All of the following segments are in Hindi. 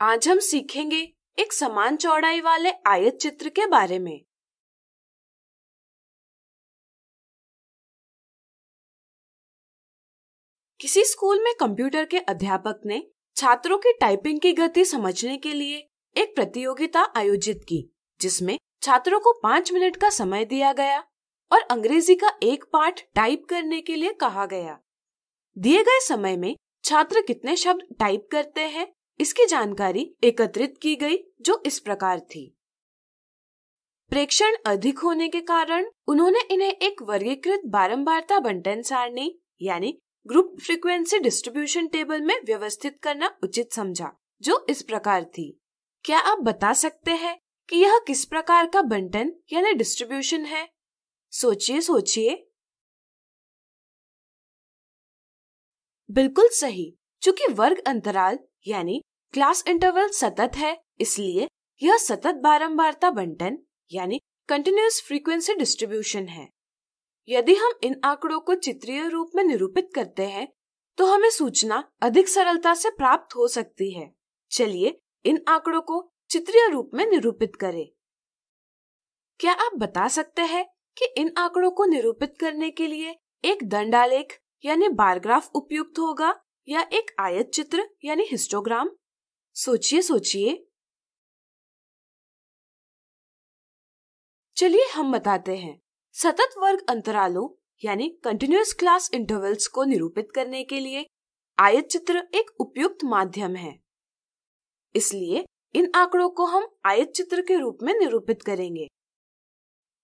आज हम सीखेंगे एक समान चौड़ाई वाले आयत चित्र के बारे में किसी स्कूल में कंप्यूटर के अध्यापक ने छात्रों की टाइपिंग की गति समझने के लिए एक प्रतियोगिता आयोजित की जिसमें छात्रों को पाँच मिनट का समय दिया गया और अंग्रेजी का एक पाठ टाइप करने के लिए कहा गया दिए गए समय में छात्र कितने शब्द टाइप करते हैं इसकी जानकारी एकत्रित की गई जो इस प्रकार थी प्रेक्षण अधिक होने के कारण उन्होंने इन्हें एक वर्गीकृत बारंबारता बंटन सारणी यानी ग्रुप फ्रीक्वेंसी डिस्ट्रीब्यूशन टेबल में व्यवस्थित करना उचित समझा जो इस प्रकार थी क्या आप बता सकते हैं कि यह किस प्रकार का बंटन यानी डिस्ट्रीब्यूशन है सोचिए सोचिए बिल्कुल सही चूंकि वर्ग अंतराल यानी क्लास इंटरवल सतत है इसलिए यह सतत बारंबारता बंटन यानी कंटिन्यूस फ्रीक्वेंसी डिस्ट्रीब्यूशन है यदि हम इन आंकड़ों को चित्रीय रूप में निरूपित करते हैं तो हमें सूचना अधिक सरलता से प्राप्त हो सकती है चलिए इन आंकड़ों को चित्रीय रूप में निरूपित करें क्या आप बता सकते हैं कि इन आंकड़ों को निरूपित करने के लिए एक दंडालेख यानी बारग्राफ उपयुक्त होगा या एक आयत चित्र यानी हिस्टोग्राम सोचिए सोचिए चलिए हम बताते हैं सतत वर्ग अंतरालों यानी कंटिन्यूस क्लास इंटरवल्स को निरूपित करने के लिए आयत चित्र एक उपयुक्त माध्यम है इसलिए इन आंकड़ों को हम आयत चित्र के रूप में निरूपित करेंगे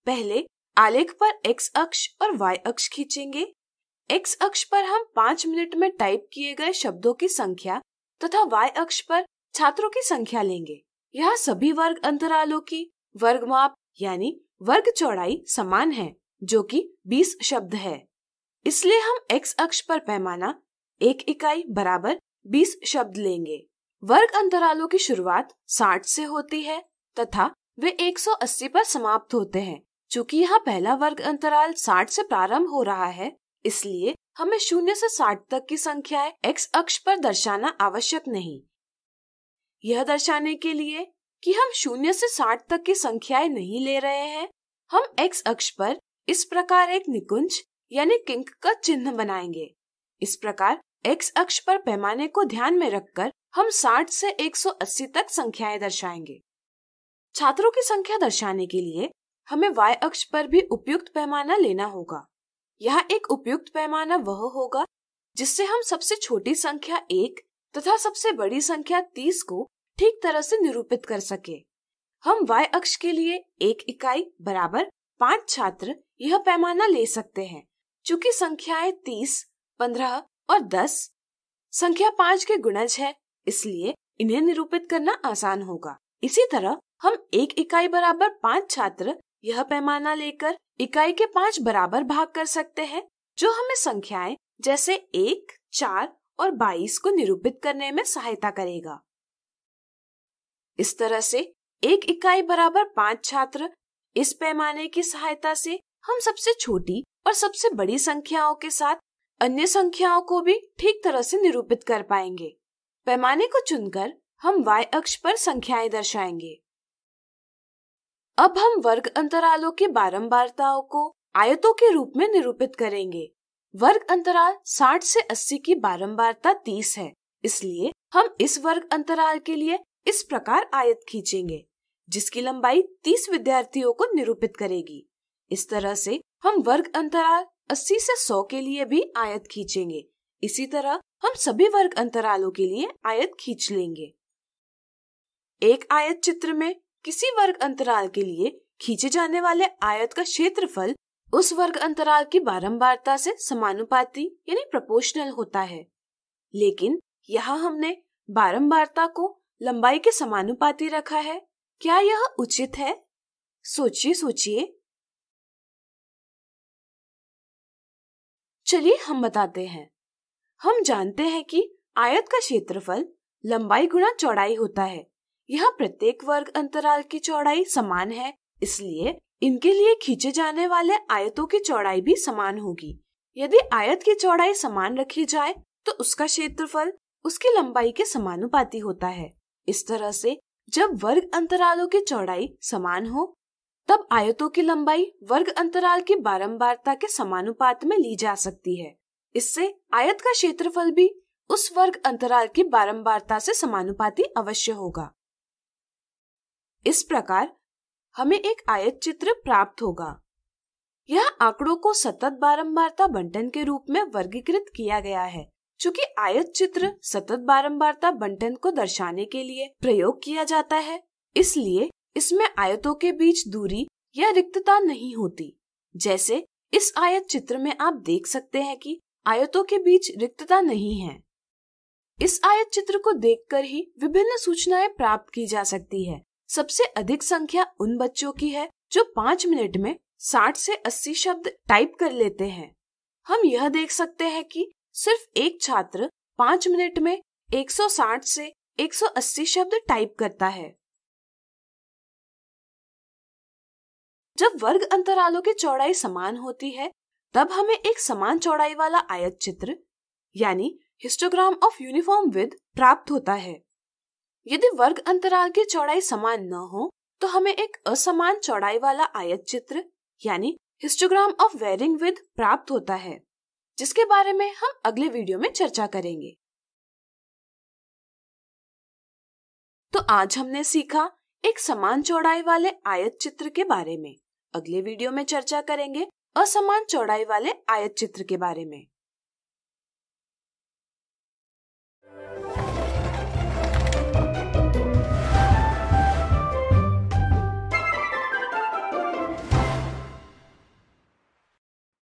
पहले आलेख पर x अक्ष और y अक्ष खींचेंगे एक्स अक्ष पर हम पाँच मिनट में टाइप किए गए शब्दों की संख्या तथा वाई अक्ष पर छात्रों की संख्या लेंगे यहाँ सभी वर्ग अंतरालों की वर्ग माप यानी वर्ग चौड़ाई समान है जो कि 20 शब्द है इसलिए हम x अक्ष पर पैमाना एक इकाई बराबर 20 शब्द लेंगे वर्ग अंतरालों की शुरुआत 60 से होती है तथा वे 180 पर समाप्त होते हैं चूँकि यहाँ पहला वर्ग अंतराल 60 से प्रारंभ हो रहा है इसलिए हमें शून्य से साठ तक की संख्याएं एक्स अक्ष पर दर्शाना आवश्यक नहीं यह दर्शाने के लिए कि हम शून्य से साठ तक की संख्याएं नहीं ले रहे हैं हम एक्स अक्ष पर इस प्रकार एक निकुंज यानी किंक का चिन्ह बनाएंगे इस प्रकार एक्स अक्ष पर पैमाने को ध्यान में रखकर हम 60 से 180 तक संख्याएं दर्शाएंगे छात्रों की संख्या दर्शाने के लिए हमें y अक्ष पर भी उपयुक्त पैमाना लेना होगा यह एक उपयुक्त पैमाना वह होगा जिससे हम सबसे छोटी संख्या एक तथा सबसे बड़ी संख्या तीस को ठीक तरह से निरूपित कर सके हम y अक्ष के लिए एक इकाई बराबर पांच छात्र यह पैमाना ले सकते हैं चूंकि संख्याएं तीस पंद्रह और दस संख्या पाँच के गुणज है इसलिए इन्हें निरूपित करना आसान होगा इसी तरह हम एक इकाई बराबर पाँच छात्र यह पैमाना लेकर इकाई के पांच बराबर भाग कर सकते हैं जो हमें संख्याएं जैसे एक चार और बाईस को निरूपित करने में सहायता करेगा इस तरह से एक इकाई बराबर पांच छात्र इस पैमाने की सहायता से हम सबसे छोटी और सबसे बड़ी संख्याओं के साथ अन्य संख्याओं को भी ठीक तरह से निरूपित कर पाएंगे पैमाने को चुनकर हम y अक्ष पर संख्याएं दर्शाएंगे अब हम वर्ग अंतरालों की बारंबारताओं को आयतों के रूप में निरूपित करेंगे वर्ग अंतराल 60 से 80 की बारंबारता 30 है इसलिए हम इस वर्ग अंतराल के लिए इस प्रकार आयत खींचेंगे जिसकी लंबाई 30 विद्यार्थियों को निरूपित करेगी इस तरह से हम वर्ग अंतराल 80 से 100 के लिए भी आयत खींचेंगे इसी तरह हम सभी वर्ग अंतरालों के लिए आयत खींच लेंगे एक आयत चित्र में किसी वर्ग अंतराल के लिए खींचे जाने वाले आयत का क्षेत्रफल उस वर्ग अंतराल की बारंबारता से समानुपाती यानी प्रोपोर्शनल होता है लेकिन यहाँ हमने बारंबारता को लंबाई के समानुपाती रखा है क्या यह उचित है सोचिए सोचिए चलिए हम बताते हैं हम जानते हैं कि आयत का क्षेत्रफल लंबाई गुणा चौड़ाई होता है यह प्रत्येक वर्ग अंतराल की चौड़ाई समान है इसलिए इनके लिए खींचे जाने वाले आयतों की चौड़ाई भी समान होगी यदि आयत की चौड़ाई समान रखी जाए तो उसका क्षेत्रफल उसकी लंबाई के समानुपाती होता है इस तरह से जब वर्ग अंतरालों की चौड़ाई समान हो तब आयतों की लंबाई वर्ग अंतराल की बारंबारता के समानुपात में ली जा सकती है इससे आयत का क्षेत्रफल भी उस वर्ग अंतराल की बारंबारता से समानुपाती अवश्य होगा इस प्रकार हमें एक आयत चित्र प्राप्त होगा यह आंकड़ों को सतत बारंबारता बंटन के रूप में वर्गीकृत किया गया है चूँकि आयत चित्र सतत बारंबारता बंटन को दर्शाने के लिए प्रयोग किया जाता है इसलिए इसमें आयतों के बीच दूरी या रिक्तता नहीं होती जैसे इस आयत चित्र में आप देख सकते हैं कि आयतों के बीच रिक्तता नहीं है इस आयत चित्र को देखकर ही विभिन्न सूचनाएं प्राप्त की जा सकती है सबसे अधिक संख्या उन बच्चों की है जो पाँच मिनट में साठ से अस्सी शब्द टाइप कर लेते हैं हम यह देख सकते हैं कि सिर्फ एक छात्र पाँच मिनट में 160 से 180 शब्द टाइप करता है जब वर्ग अंतरालों की चौड़ाई समान होती है तब हमें एक समान चौड़ाई वाला आयत चित्र यानी हिस्टोग्राम ऑफ यूनिफॉर्म विद प्राप्त होता है यदि वर्ग अंतराल की चौड़ाई समान न हो तो हमें एक असमान चौड़ाई वाला आयत चित्र यानी हिस्टोग्राम ऑफ वेरिंग विद प्राप्त होता है जिसके बारे में हम अगले वीडियो में चर्चा करेंगे तो आज हमने सीखा एक समान चौड़ाई वाले आयत चित्र के बारे में अगले वीडियो में चर्चा करेंगे असमान चौड़ाई वाले आयत चित्र के बारे में